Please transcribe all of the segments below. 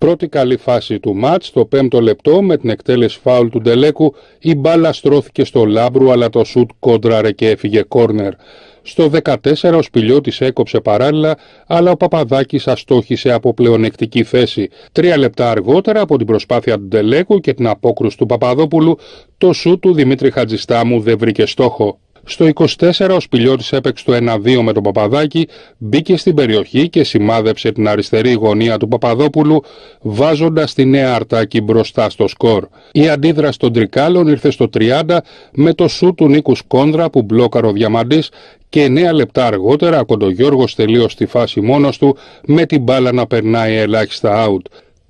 Πρώτη καλή φάση του μάτς, το πέμπτο λεπτό με την εκτέλεση φάουλ του Ντελέκου, η μπάλα στρώθηκε στο λάμπρου αλλά το σουτ κόντραρε και έφυγε κόρνερ. Στο 14 ο Σπηλιώτης έκοψε παράλληλα, αλλά ο Παπαδάκης αστόχησε από πλεονεκτική θέση. Τρία λεπτά αργότερα από την προσπάθεια του Ντελέκου και την απόκρουση του Παπαδόπουλου, το σουτ του Δημήτρη Χατζιστάμου δεν βρήκε στόχο. Στο 24 ο Σπηλιώτης έπαιξε το 1-2 με τον Παπαδάκη, μπήκε στην περιοχή και σημάδεψε την αριστερή γωνία του Παπαδόπουλου βάζοντας τη νέα αρτάκι μπροστά στο σκορ. Η αντίδραση των Τρικάλων ήρθε στο 30 με το σου του Νίκους Σκόνδρα που μπλόκαρε ο Διαμαντής και 9 λεπτά αργότερα ο Κοντογιώργος τελείωσε τη φάση μόνος του με την μπάλα να περνάει ελάχιστα out.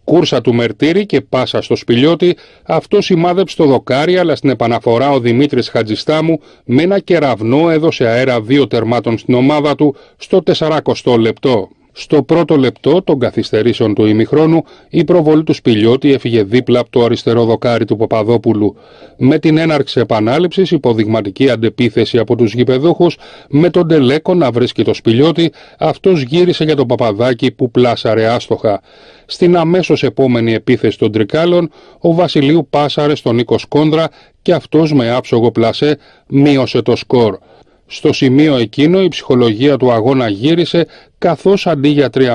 Κούρσα του Μερτήρη και πάσα στο σπηλιώτη, αυτό σημάδεψε το δοκάρι, αλλά στην επαναφορά ο Δημήτρης Χατζιστάμου με ένα κεραυνό έδωσε αέρα δύο τερμάτων στην ομάδα του στο 40 λεπτό. Στο πρώτο λεπτό των καθυστερήσεων του ημιχρόνου, η προβολή του Σπιλιώτη έφυγε δίπλα από το αριστερό δοκάρι του Παπαδόπουλου. Με την έναρξη επανάληψης, υποδειγματική αντεπίθεση από τους γηπεδούχους, με τον Τελέκο να βρίσκει το Σπιλιώτη, αυτός γύρισε για τον Παπαδάκη που πλάσαρε άστοχα. Στην αμέσως επόμενη επίθεση των Τρικάλων, ο Βασιλείου πάσαρε στον Νίκος Σκόνδρα και αυτός με άψογο πλασέ μείωσε το σκορ. Στο σημείο εκείνο η ψυχολογία του αγώνα γύρισε καθώς αντί για 3-0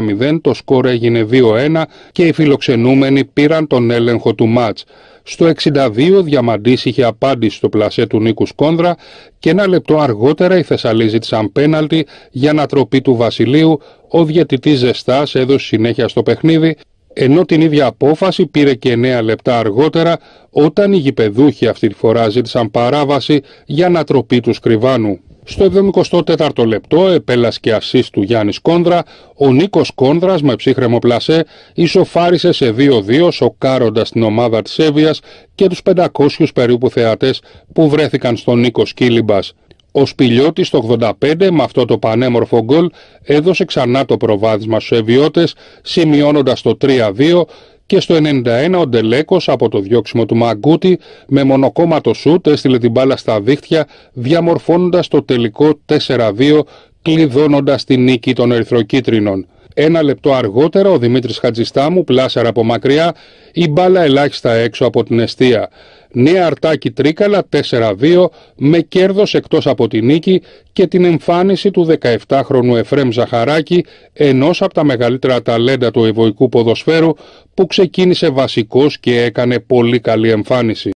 το σκορ έγινε 2-1 και οι φιλοξενούμενοι πήραν τον έλεγχο του μάτς. Στο 62 ο Διαμαντής είχε απάντηση στο πλασέ του Νίκους Σκόνδρα και ένα λεπτό αργότερα η Θεσσαλή ζήτησαν πέναλτι για ανατροπή του Βασιλείου, ο διαιτητής Ζεστάς έδωσε συνέχεια στο παιχνίδι ενώ την ίδια απόφαση πήρε και 9 λεπτά αργότερα όταν οι γηπεδούχοι αυτή τη φορά ζήτησαν παράβαση για ανατροπή του Σκριβάνου. Στο 74ο λεπτό επέλας και ασίστ του Γιάννης Κόνδρα, ο λεπτο επέλασε και του Κόνδρας με ψύχρεμο πλασέ ισοφάρισε σε 2-2 σοκάροντας την ομάδα της Εύβοιας και τους 500 περίπου θεατές που βρέθηκαν στον Νίκο Κίλιμπα. Ο Σπηλιώτης το 85 με αυτό το πανέμορφο γκολ έδωσε ξανά το προβάδισμα στους Εβιώτες σημειώνοντας το 3-2 και στο 91 ο Ντελέκος από το διώξιμο του Μαγκούτη με μονοκόμματο σούτ έστειλε την μπάλα στα δίχτυα διαμορφώνοντας το τελικό 4-2 κλειδώνοντας τη νίκη των ερυθροκίτρινων. Ένα λεπτό αργότερα ο Δημήτρης Χατζιστάμου πλάσαρα από μακριά η μπάλα ελάχιστα έξω από την αιστεία. Νέα αρτάκι τρίκαλα 4-2 με κέρδος εκτός από τη νίκη και την εμφάνιση του 17χρονου Εφρέμ Ζαχαράκη ενός από τα μεγαλύτερα ταλέντα του ευωικού ποδοσφαίρου που ξεκίνησε βασικός και έκανε πολύ καλή εμφάνιση.